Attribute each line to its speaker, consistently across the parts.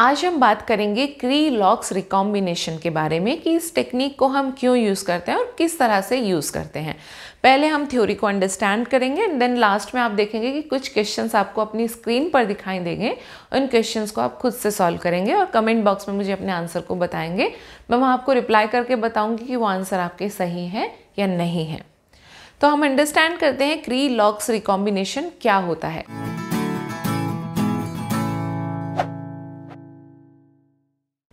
Speaker 1: आज हम बात करेंगे क्री लॉक्स रिकॉम्बिनेशन के बारे में कि इस टेक्निक को हम क्यों यूज़ करते हैं और किस तरह से यूज़ करते हैं पहले हम थ्योरी को अंडरस्टैंड करेंगे एंड देन लास्ट में आप देखेंगे कि कुछ क्वेश्चंस आपको अपनी स्क्रीन पर दिखाई देंगे उन क्वेश्चंस को आप खुद से सॉल्व करेंगे और कमेंट बॉक्स में मुझे अपने आंसर को बताएंगे मैं वहाँ आपको रिप्लाई करके बताऊँगी कि वो आंसर आपके सही है या नहीं है तो हम अंडरस्टैंड करते हैं क्री लॉक्स रिकॉम्बिनेशन क्या होता है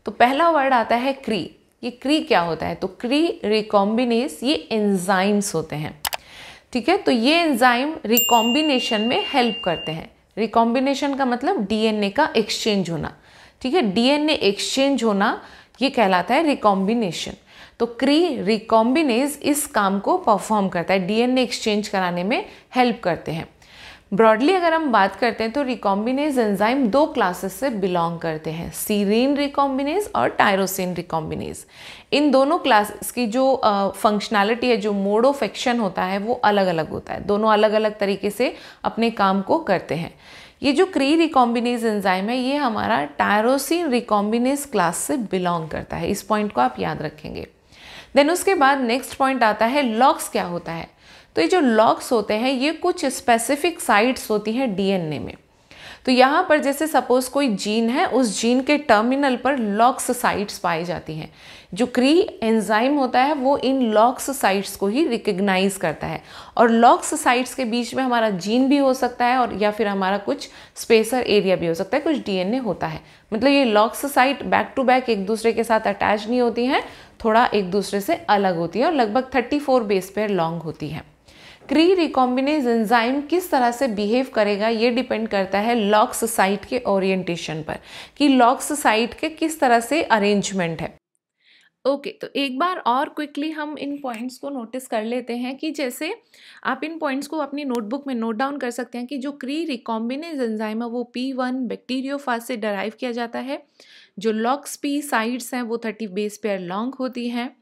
Speaker 1: तो पहला वर्ड आता है क्री ये क्री क्या होता है तो क्री रिकॉम्बिनेस ये एंजाइम्स होते हैं ठीक है तो ये एंजाइम रिकॉम्बिनेशन में हेल्प करते हैं रिकॉम्बिनेशन का मतलब डीएनए का एक्सचेंज होना ठीक है डीएनए एक्सचेंज होना ये कहलाता है रिकॉम्बिनेशन तो क्री रिकॉम्बिनेज इस काम को परफॉर्म करता है डीएनए एक्सचेंज कराने में हेल्प करते हैं ब्रॉडली अगर हम बात करते हैं तो रिकॉम्बिनेज एंजाइम दो क्लासेस से बिलोंग करते हैं सीरीन रिकॉम्बिनेज और टायरोसिन रिकॉम्बिनेज इन दोनों क्लासेस की जो फंक्शनैलिटी है जो मोड ऑफ एक्शन होता है वो अलग अलग होता है दोनों अलग अलग तरीके से अपने काम को करते हैं ये जो क्री रिकॉम्बिनेज एंजाइम है ये हमारा टायरोसिन रिकॉम्बिनेज क्लास से बिलोंग करता है इस पॉइंट को आप याद रखेंगे देन उसके बाद नेक्स्ट पॉइंट आता है लॉक्स क्या होता है तो ये जो लॉक्स होते हैं ये कुछ स्पेसिफिक साइट्स होती हैं डीएनए में तो यहाँ पर जैसे सपोज कोई जीन है उस जीन के टर्मिनल पर लॉक्स साइट्स पाई जाती हैं जो क्री एंजाइम होता है वो इन लॉक्स साइट्स को ही रिकग्नाइज करता है और लॉक्स साइट्स के बीच में हमारा जीन भी हो सकता है और या फिर हमारा कुछ स्पेसर एरिया भी हो सकता है कुछ डीएनए होता है मतलब ये lox site back to back एक दूसरे के साथ अटैच नहीं होती हैं थोड़ा एक दूसरे से अलग होती है और लगभग thirty four base pair long होती है क्री रिकॉम्बिनेज एंजाइम किस तरह से बिहेव करेगा ये डिपेंड करता है लॉक्स साइट के ओरिएंटेशन पर कि लॉक्स साइट के किस तरह से अरेंजमेंट है ओके okay, तो एक बार और क्विकली हम इन पॉइंट्स को नोटिस कर लेते हैं कि जैसे आप इन पॉइंट्स को अपनी नोटबुक में नोट डाउन कर सकते हैं कि जो क्री रिकॉम्बिनेज एंजाइम है वो पी वन बैक्टीरियोफाज से डराइव किया जाता है जो लॉक्स पी साइड्स हैं वो थर्टी बेस पेयर लॉन्ग होती हैं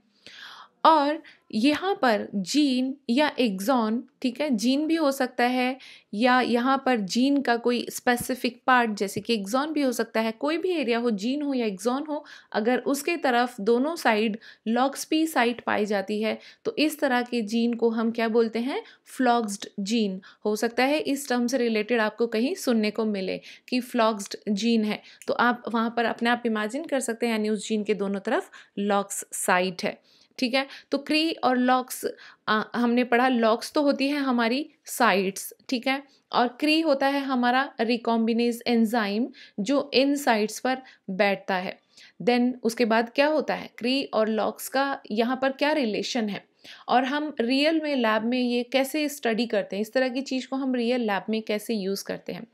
Speaker 1: और यहाँ पर जीन या एग्जॉन ठीक है जीन भी हो सकता है या यहाँ पर जीन का कोई स्पेसिफिक पार्ट जैसे कि एग्जॉन भी हो सकता है कोई भी एरिया हो जीन हो या एग्जॉन हो अगर उसके तरफ दोनों साइड लॉक्सपी साइट पाई जाती है तो इस तरह के जीन को हम क्या बोलते हैं फ्लॉक्सड जीन हो सकता है इस टर्म से रिलेटेड आपको कहीं सुनने को मिले कि फ्लॉक्सड जीन है तो आप वहाँ पर अपने आप इमेजिन कर सकते हैं यानी उस जीन के दोनों तरफ लॉक्स साइट है ठीक है तो क्री और लॉक्स हमने पढ़ा लॉक्स तो होती है हमारी साइट्स ठीक है और क्री होता है हमारा रिकॉम्बिनेज एंजाइम जो इन साइट्स पर बैठता है देन उसके बाद क्या होता है क्री और लॉक्स का यहाँ पर क्या रिलेशन है और हम रियल में लैब में ये कैसे स्टडी करते हैं इस तरह की चीज़ को हम रियल लैब में कैसे यूज़ करते हैं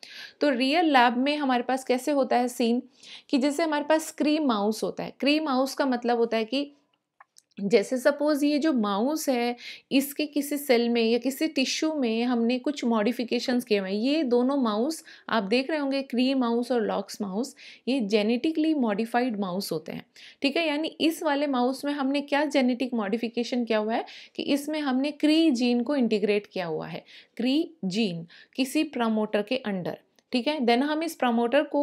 Speaker 1: तो रियल लैब में हमारे पास कैसे होता है सीन कि जैसे हमारे पास क्री माउस होता है क्री माउस का मतलब होता है कि जैसे सपोज़ ये जो माउस है इसके किसी सेल में या किसी टिश्यू में हमने कुछ मॉडिफिकेशंस किए हुए हैं ये दोनों माउस आप देख रहे होंगे क्री माउस और लॉक्स माउस ये जेनेटिकली मॉडिफाइड माउस होते हैं ठीक है यानी इस वाले माउस में हमने क्या जेनेटिक मॉडिफिकेशन किया हुआ है कि इसमें हमने क्री जीन को इंटीग्रेट किया हुआ है क्री जीन किसी प्रमोटर के अंडर ठीक है देन हम इस प्रमोटर को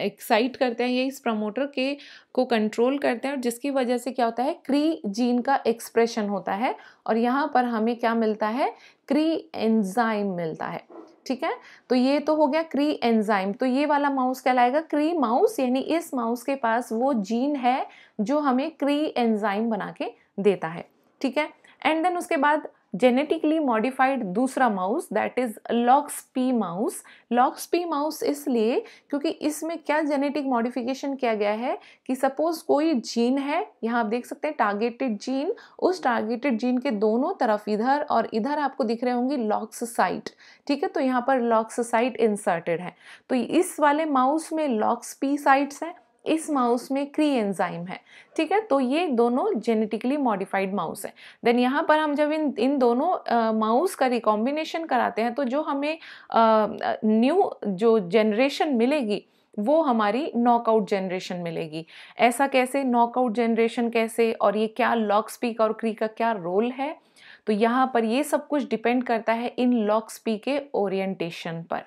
Speaker 1: एक्साइट करते हैं ये इस प्रमोटर के को कंट्रोल करते हैं और जिसकी वजह से क्या होता है क्री जीन का एक्सप्रेशन होता है और यहाँ पर हमें क्या मिलता है क्री एंजाइम मिलता है ठीक है तो ये तो हो गया क्री एंजाइम तो ये वाला माउस कहलाएगा क्री माउस यानी इस माउस के पास वो जीन है जो हमें क्री एंजाइम बना के देता है ठीक है एंड देन उसके बाद जेनेटिकली मॉडिफाइड दूसरा mouse that is lox P mouse lox P mouse इसलिए क्योंकि इसमें क्या जेनेटिक मॉडिफिकेशन किया गया है कि सपोज कोई जीन है यहाँ आप देख सकते हैं टारगेटेड जीन उस टारगेटेड जीन के दोनों तरफ इधर और इधर आपको दिख रहे होंगे लॉक्स साइट ठीक है तो यहाँ पर लॉक्स साइट इंसर्टेड है तो इस वाले माउस में लॉक्स पी साइट्स हैं इस माउस में क्री एंजाइम है ठीक है तो ये दोनों जेनेटिकली मॉडिफाइड माउस है देन यहाँ पर हम जब इन इन दोनों माउस का रिकॉम्बिनेशन कराते हैं तो जो हमें न्यू जो जनरेशन मिलेगी वो हमारी नॉकआउट जनरेशन मिलेगी ऐसा कैसे नॉकआउट जनरेशन कैसे और ये क्या लॉक स्पीक और क्री का क्या रोल है तो यहाँ पर ये सब कुछ डिपेंड करता है इन लॉक स्पी के ओरिएंटेशन पर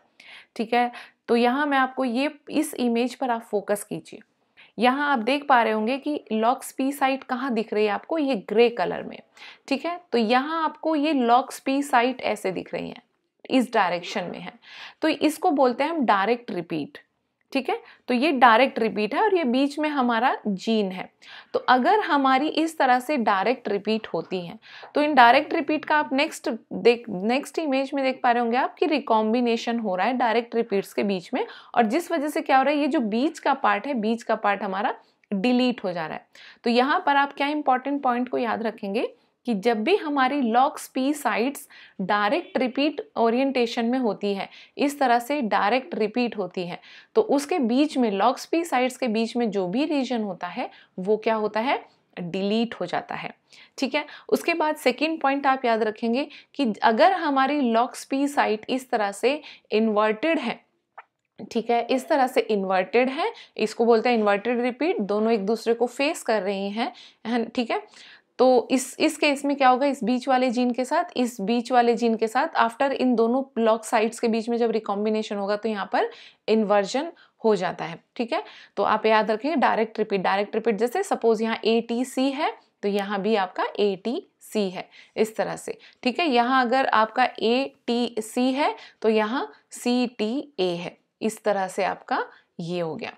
Speaker 1: ठीक है तो यहाँ मैं आपको ये इस इमेज पर आप फोकस कीजिए यहाँ आप देख पा रहे होंगे कि लॉक्स पी साइट कहाँ दिख रही है आपको ये ग्रे कलर में ठीक है तो यहाँ आपको ये लॉक्स पी साइट ऐसे दिख रही है इस डायरेक्शन में है तो इसको बोलते हैं हम डायरेक्ट रिपीट ठीक है तो ये डायरेक्ट रिपीट है और ये बीच में हमारा जीन है तो अगर हमारी इस तरह से डायरेक्ट रिपीट होती हैं तो इन डायरेक्ट रिपीट का आप नेक्स्ट देख नेक्स्ट इमेज में देख पा रहे होंगे आप कि रिकॉम्बिनेशन हो रहा है डायरेक्ट रिपीट्स के बीच में और जिस वजह से क्या हो रहा है ये जो बीच का पार्ट है बीच का पार्ट हमारा डिलीट हो जा रहा है तो यहाँ पर आप क्या इंपॉर्टेंट पॉइंट को याद रखेंगे कि जब भी हमारी lox P sites direct repeat orientation में होती है इस तरह से डायरेक्ट रिपीट होती है तो उसके बीच में लॉक्स पी साइट्स के बीच में जो भी रीजन होता है वो क्या होता है डिलीट हो जाता है ठीक है उसके बाद सेकेंड पॉइंट आप याद रखेंगे कि अगर हमारी लॉक्स पी साइट इस तरह से इन्वर्टेड है ठीक है इस तरह से इन्वर्टेड है इसको बोलते हैं इन्वर्टेड रिपीट दोनों एक दूसरे को फेस कर रही हैं ठीक है तो इस इस केस में क्या होगा इस बीच वाले जीन के साथ इस बीच वाले जीन के साथ आफ्टर इन दोनों ब्लॉक साइट्स के बीच में जब रिकॉम्बिनेशन होगा तो यहाँ पर इन्वर्जन हो जाता है ठीक है तो आप याद रखेंगे डायरेक्ट रिपीट डायरेक्ट रिपीट जैसे सपोज यहाँ ए टी सी है तो यहाँ भी आपका ए टी सी है इस तरह से ठीक है यहाँ अगर आपका ए टी सी है तो यहाँ सी टी ए है इस तरह से आपका ये हो गया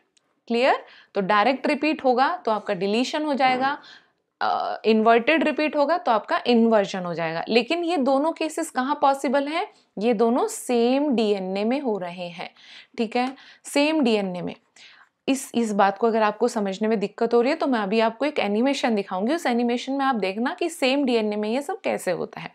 Speaker 1: क्लियर तो डायरेक्ट रिपीट होगा तो आपका डिलीशन हो जाएगा hmm. इन्वर्टेड रिपीट होगा तो आपका इन्वर्जन हो जाएगा लेकिन ये दोनों केसेस कहाँ पॉसिबल हैं ये दोनों सेम डीएनए में हो रहे हैं ठीक है सेम डीएनए में इस इस बात को अगर आपको समझने में दिक्कत हो रही है तो मैं अभी आपको एक एनिमेशन दिखाऊंगी उस एनिमेशन में आप देखना कि सेम डीएनए में ये सब कैसे होता है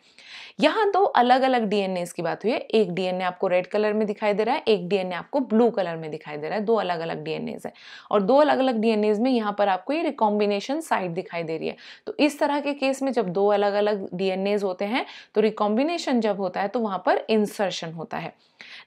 Speaker 1: यहाँ दो अलग अलग डीएनए की बात हुई है एक डीएनए आपको रेड कलर में दिखाई दे रहा है एक डीएनए आपको ब्लू कलर में दिखाई दे रहा है दो अलग अलग डीएनए है और दो अलग अलग डीएनए में यहाँ पर आपको ये रिकॉम्बिनेशन साइट दिखाई दे रही है तो इस तरह के केस में जब दो अलग अलग डीएनए होते हैं तो रिकॉम्बिनेशन जब होता है तो वहां पर इंसर्शन होता है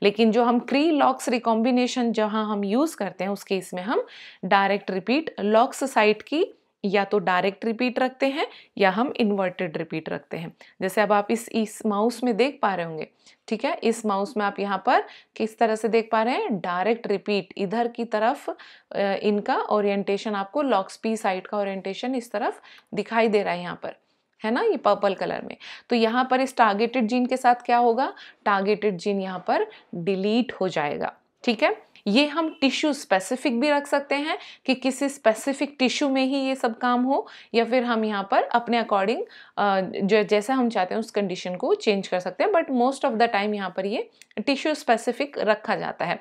Speaker 1: लेकिन जो हम क्री लॉक्स रिकॉम्बिनेशन जहाँ हम यूज़ करते हैं उस केस में हम डायरेक्ट रिपीट लॉक्स साइट की या तो डायरेक्ट रिपीट रखते हैं या हम इन्वर्टेड रिपीट रखते हैं जैसे अब आप इस इस माउस में देख पा रहे होंगे ठीक है इस माउस में आप यहाँ पर किस तरह से देख पा रहे हैं डायरेक्ट रिपीट इधर की तरफ इनका ओरिएंटेशन आपको लॉक्सपी साइड का ओरिएंटेशन इस तरफ दिखाई दे रहा है यहाँ पर है ना ये पर्पल कलर में तो यहाँ पर इस टारगेटेड जीन के साथ क्या होगा टारगेटेड जीन यहाँ पर डिलीट हो जाएगा ठीक है ये हम टिश्यू स्पेसिफिक भी रख सकते हैं कि किसी स्पेसिफिक टिश्यू में ही ये सब काम हो या फिर हम यहाँ पर अपने अकॉर्डिंग जैसा हम चाहते हैं उस कंडीशन को चेंज कर सकते हैं but most of the time यहाँ पर ये टिश्यू स्पेसिफिक रखा जाता है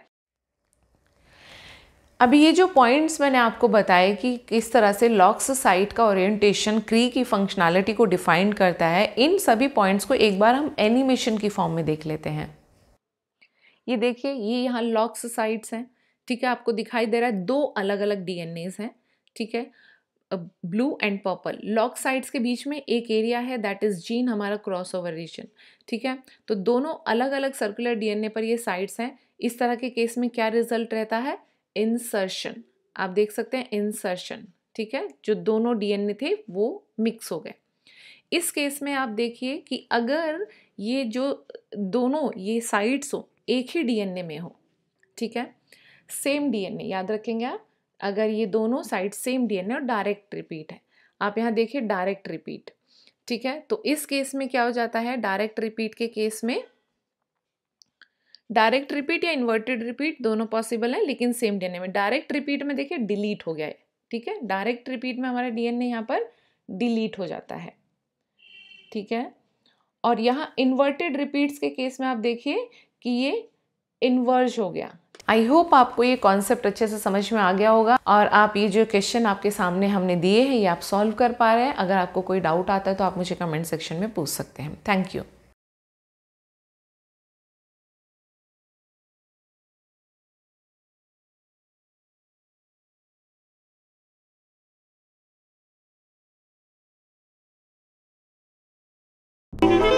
Speaker 1: अभी ये जो पॉइंट्स मैंने आपको बताए कि किस तरह से लॉक्स साइट का ओरिएंटेशन क्री की फंक्शनैलिटी को डिफाइन करता है इन सभी पॉइंट्स को एक बार हम एनिमेशन की फॉर्म में देख लेते हैं ये देखिए ये यहाँ लॉक्स साइट्स हैं ठीक है आपको दिखाई दे रहा है दो अलग अलग डी हैं ठीक है blue and purple lox sites के बीच में एक एरिया है दैट इज़ जीन हमारा क्रॉस ओवर रीजन ठीक है तो दोनों अलग अलग सर्कुलर डीएनए पर ये साइड्स हैं इस तरह के केस में क्या रिजल्ट रहता है इंसर्शन आप देख सकते हैं इंसर्शन ठीक है जो दोनों डीएनए थे वो मिक्स हो गए इस केस में आप देखिए कि अगर ये जो दोनों ये साइड्स हो एक ही डीएनए में हो ठीक है सेम डीएनए याद रखेंगे आप अगर ये दोनों साइड सेम डीएनए और डायरेक्ट रिपीट है आप यहाँ देखिए डायरेक्ट रिपीट ठीक है तो इस केस में क्या हो जाता है डायरेक्ट रिपीट के केस में डायरेक्ट रिपीट या इन्वर्टेड रिपीट दोनों पॉसिबल है लेकिन सेम डीएनए में डायरेक्ट रिपीट में देखिए डिलीट हो गया है ठीक है डायरेक्ट रिपीट में हमारा डीएनए यहाँ पर डिलीट हो जाता है ठीक है और यहाँ इन्वर्टेड रिपीट्स के केस में आप देखिए कि ये इन्वर्ज हो गया आई होप आपको ये कॉन्सेप्ट अच्छे से समझ में आ गया होगा और आप ये जो क्वेश्चन आपके सामने हमने दिए हैं ये आप सॉल्व कर पा रहे हैं अगर आपको कोई डाउट आता है तो आप मुझे कमेंट सेक्शन में पूछ सकते हैं थैंक यू thank you